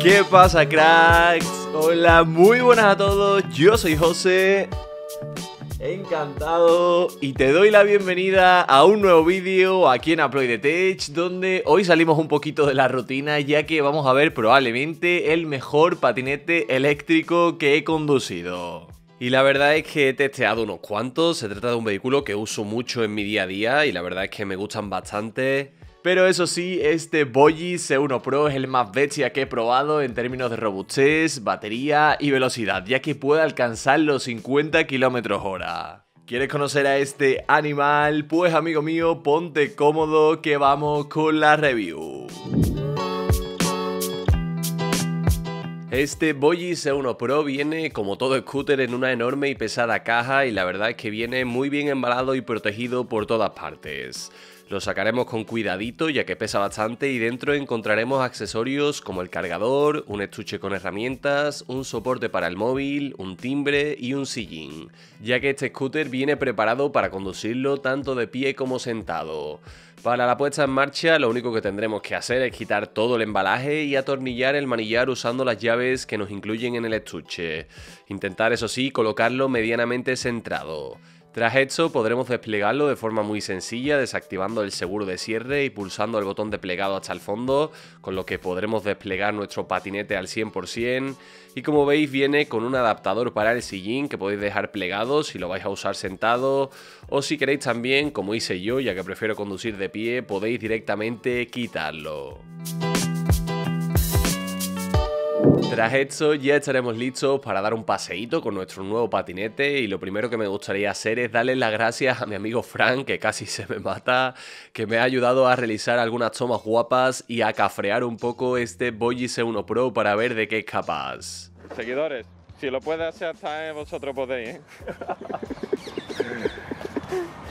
¿Qué pasa, cracks? Hola, muy buenas a todos. Yo soy José. Encantado y te doy la bienvenida a un nuevo vídeo aquí en Aploy de Tech donde hoy salimos un poquito de la rutina ya que vamos a ver probablemente el mejor patinete eléctrico que he conducido. Y la verdad es que he testeado unos cuantos, se trata de un vehículo que uso mucho en mi día a día y la verdad es que me gustan bastante. Pero eso sí, este Boyi C1 Pro es el más bestia que he probado en términos de robustez, batería y velocidad, ya que puede alcanzar los 50 km hora. ¿Quieres conocer a este animal? Pues amigo mío, ponte cómodo que vamos con la review. Este Boyi C1 Pro viene como todo scooter en una enorme y pesada caja y la verdad es que viene muy bien embalado y protegido por todas partes. Lo sacaremos con cuidadito ya que pesa bastante y dentro encontraremos accesorios como el cargador, un estuche con herramientas, un soporte para el móvil, un timbre y un sillín, ya que este scooter viene preparado para conducirlo tanto de pie como sentado. Para la puesta en marcha lo único que tendremos que hacer es quitar todo el embalaje y atornillar el manillar usando las llaves que nos incluyen en el estuche. Intentar eso sí colocarlo medianamente centrado. Tras esto podremos desplegarlo de forma muy sencilla desactivando el seguro de cierre y pulsando el botón de plegado hasta el fondo, con lo que podremos desplegar nuestro patinete al 100% y como veis viene con un adaptador para el sillín que podéis dejar plegado si lo vais a usar sentado o si queréis también, como hice yo ya que prefiero conducir de pie, podéis directamente quitarlo. Tras esto ya estaremos listos para dar un paseíto con nuestro nuevo patinete y lo primero que me gustaría hacer es darle las gracias a mi amigo Frank, que casi se me mata, que me ha ayudado a realizar algunas tomas guapas y a cafrear un poco este Boyi C1 Pro para ver de qué es capaz. Seguidores, si lo puede hacer vosotros podéis, ¿eh?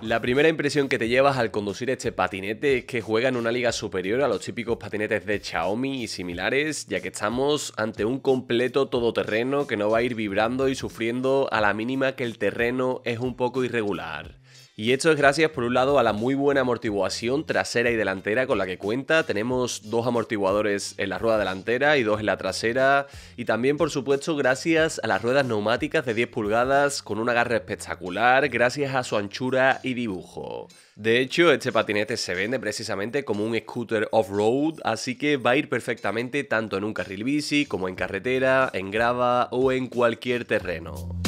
La primera impresión que te llevas al conducir este patinete es que juega en una liga superior a los típicos patinetes de Xiaomi y similares, ya que estamos ante un completo todoterreno que no va a ir vibrando y sufriendo a la mínima que el terreno es un poco irregular. Y esto es gracias por un lado a la muy buena amortiguación trasera y delantera con la que cuenta. Tenemos dos amortiguadores en la rueda delantera y dos en la trasera. Y también por supuesto gracias a las ruedas neumáticas de 10 pulgadas con un agarre espectacular gracias a su anchura y dibujo. De hecho, este patinete se vende precisamente como un scooter off-road, así que va a ir perfectamente tanto en un carril bici como en carretera, en grava o en cualquier terreno.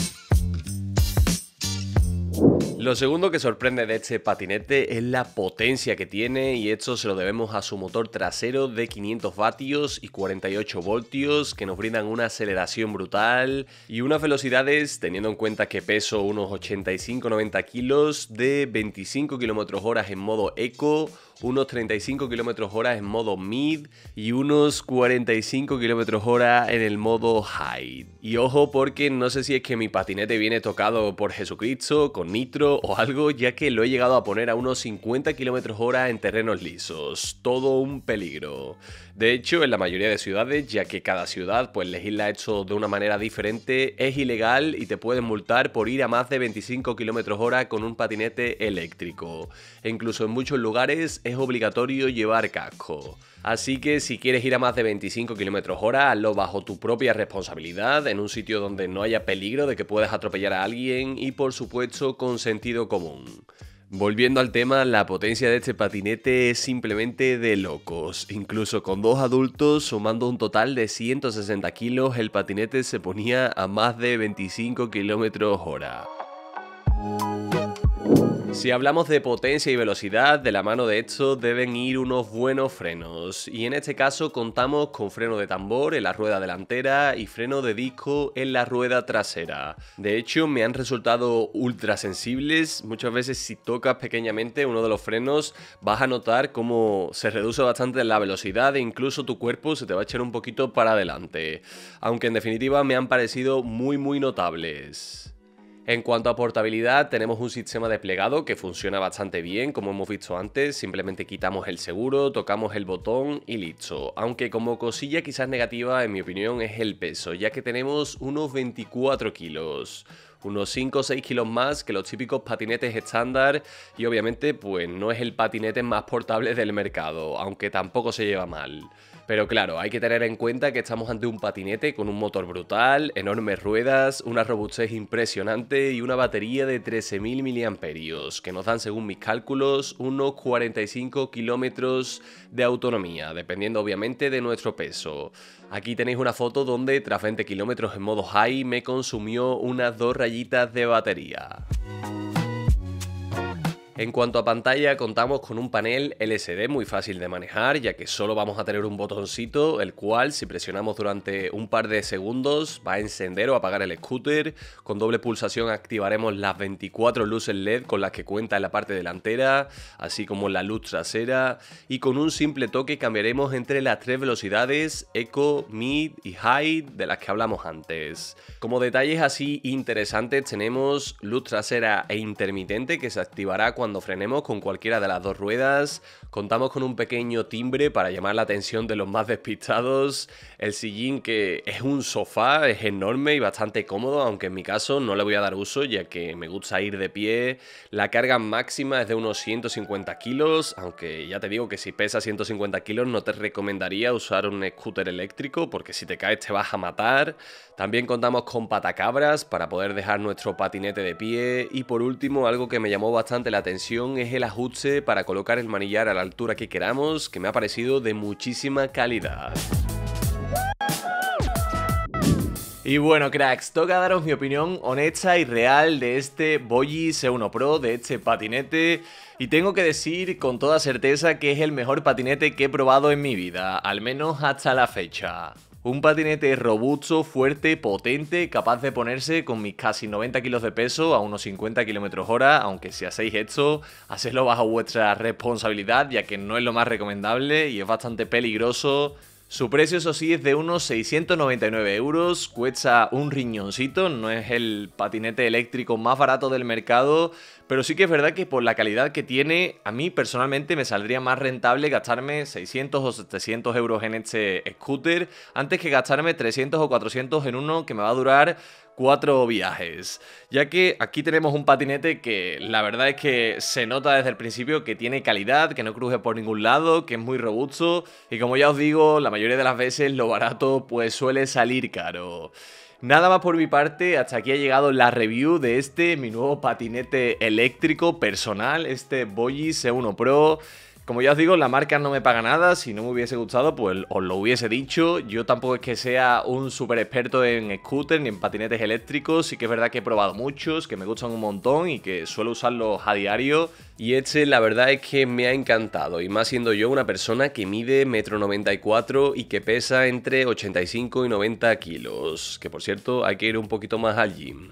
Lo segundo que sorprende de este patinete es la potencia que tiene y esto se lo debemos a su motor trasero de 500 vatios y 48 voltios que nos brindan una aceleración brutal y unas velocidades, teniendo en cuenta que peso unos 85-90 kilos, de 25 km h en modo eco unos 35 km hora en modo mid y unos 45 km hora en el modo high. Y ojo porque no sé si es que mi patinete viene tocado por Jesucristo, con nitro o algo, ya que lo he llegado a poner a unos 50 km hora en terrenos lisos. Todo un peligro. De hecho, en la mayoría de ciudades, ya que cada ciudad pues legisla hecho de una manera diferente, es ilegal y te pueden multar por ir a más de 25 km hora con un patinete eléctrico. E incluso en muchos lugares obligatorio llevar casco. Así que si quieres ir a más de 25 km hora, hazlo bajo tu propia responsabilidad, en un sitio donde no haya peligro de que puedas atropellar a alguien y por supuesto con sentido común. Volviendo al tema, la potencia de este patinete es simplemente de locos. Incluso con dos adultos, sumando un total de 160 kilos, el patinete se ponía a más de 25 km hora. Si hablamos de potencia y velocidad, de la mano de esto deben ir unos buenos frenos, y en este caso contamos con freno de tambor en la rueda delantera y freno de disco en la rueda trasera. De hecho, me han resultado ultra sensibles, muchas veces si tocas pequeñamente uno de los frenos vas a notar cómo se reduce bastante la velocidad e incluso tu cuerpo se te va a echar un poquito para adelante, aunque en definitiva me han parecido muy muy notables. En cuanto a portabilidad, tenemos un sistema desplegado que funciona bastante bien, como hemos visto antes, simplemente quitamos el seguro, tocamos el botón y listo. Aunque como cosilla quizás negativa, en mi opinión, es el peso, ya que tenemos unos 24 kilos unos 5 o 6 kilos más que los típicos patinetes estándar y obviamente pues no es el patinete más portable del mercado, aunque tampoco se lleva mal. Pero claro, hay que tener en cuenta que estamos ante un patinete con un motor brutal, enormes ruedas, una robustez impresionante y una batería de 13.000 mAh, que nos dan, según mis cálculos, unos 45 kilómetros de autonomía, dependiendo obviamente de nuestro peso. Aquí tenéis una foto donde tras 20 kilómetros en modo high me consumió unas dos rayitas pantallitas de batería. En cuanto a pantalla, contamos con un panel LCD muy fácil de manejar, ya que solo vamos a tener un botoncito, el cual si presionamos durante un par de segundos va a encender o apagar el scooter. Con doble pulsación activaremos las 24 luces LED con las que cuenta en la parte delantera, así como la luz trasera, y con un simple toque cambiaremos entre las tres velocidades, Eco, Mid y High, de las que hablamos antes. Como detalles así interesantes tenemos luz trasera e intermitente que se activará cuando cuando frenemos con cualquiera de las dos ruedas, contamos con un pequeño timbre para llamar la atención de los más despistados, el sillín que es un sofá, es enorme y bastante cómodo, aunque en mi caso no le voy a dar uso ya que me gusta ir de pie, la carga máxima es de unos 150 kilos, aunque ya te digo que si pesa 150 kilos no te recomendaría usar un scooter eléctrico porque si te caes te vas a matar, también contamos con patacabras para poder dejar nuestro patinete de pie y por último algo que me llamó bastante la atención es el ajuste para colocar el manillar a la altura que queramos, que me ha parecido de muchísima calidad. Y bueno, cracks, toca daros mi opinión honesta y real de este Boyi C1 Pro, de este patinete. Y tengo que decir con toda certeza que es el mejor patinete que he probado en mi vida, al menos hasta la fecha. Un patinete robusto, fuerte, potente, capaz de ponerse con mis casi 90 kilos de peso a unos 50 kilómetros hora, aunque si hacéis esto, hacedlo bajo vuestra responsabilidad, ya que no es lo más recomendable y es bastante peligroso su precio, eso sí, es de unos 699 euros, cuesta un riñoncito, no es el patinete eléctrico más barato del mercado, pero sí que es verdad que por la calidad que tiene, a mí personalmente me saldría más rentable gastarme 600 o 700 euros en este scooter antes que gastarme 300 o 400 en uno que me va a durar cuatro viajes, ya que aquí tenemos un patinete que la verdad es que se nota desde el principio que tiene calidad, que no cruje por ningún lado, que es muy robusto y como ya os digo, la mayoría de las veces lo barato pues suele salir caro. Nada más por mi parte, hasta aquí ha llegado la review de este, mi nuevo patinete eléctrico personal, este Boyi C1 Pro. Como ya os digo, la marca no me paga nada, si no me hubiese gustado, pues os lo hubiese dicho. Yo tampoco es que sea un súper experto en scooters ni en patinetes eléctricos, sí que es verdad que he probado muchos, que me gustan un montón y que suelo usarlos a diario. Y este la verdad es que me ha encantado, y más siendo yo una persona que mide 1,94 m y que pesa entre 85 y 90 kilos, que por cierto hay que ir un poquito más al gym.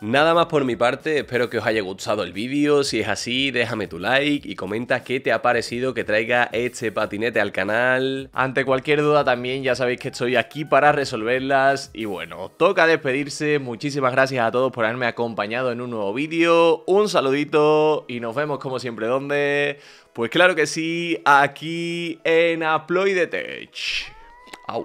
Nada más por mi parte, espero que os haya gustado el vídeo, si es así déjame tu like y comenta qué te ha parecido que traiga este patinete al canal. Ante cualquier duda también ya sabéis que estoy aquí para resolverlas y bueno, toca despedirse, muchísimas gracias a todos por haberme acompañado en un nuevo vídeo, un saludito y nos vemos como siempre donde... Pues claro que sí, aquí en Aploidetech. Au.